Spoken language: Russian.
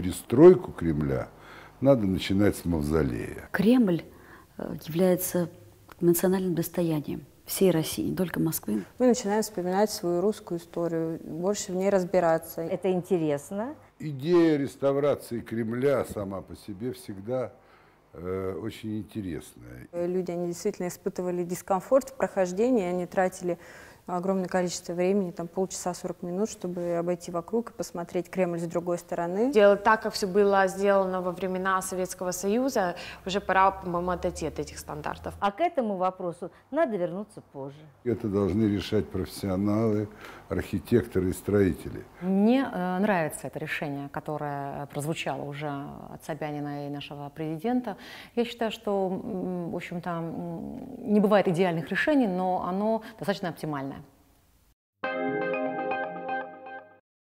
перестройку Кремля надо начинать с мавзолея. Кремль э, является национальным достоянием всей России, не только Москвы. Мы начинаем вспоминать свою русскую историю, больше в ней разбираться. Это интересно. Идея реставрации Кремля сама по себе всегда э, очень интересная. Люди, они действительно испытывали дискомфорт в прохождении, они тратили огромное количество времени, там полчаса 40 минут, чтобы обойти вокруг и посмотреть Кремль с другой стороны. Делать так, как все было сделано во времена Советского Союза, уже пора, по-моему, отойти от этих стандартов. А к этому вопросу надо вернуться позже. Это должны решать профессионалы, архитекторы и строители. Мне э, нравится это решение, которое прозвучало уже от Собянина и нашего президента. Я считаю, что, в общем-то, не бывает идеальных решений, но оно достаточно оптимальное.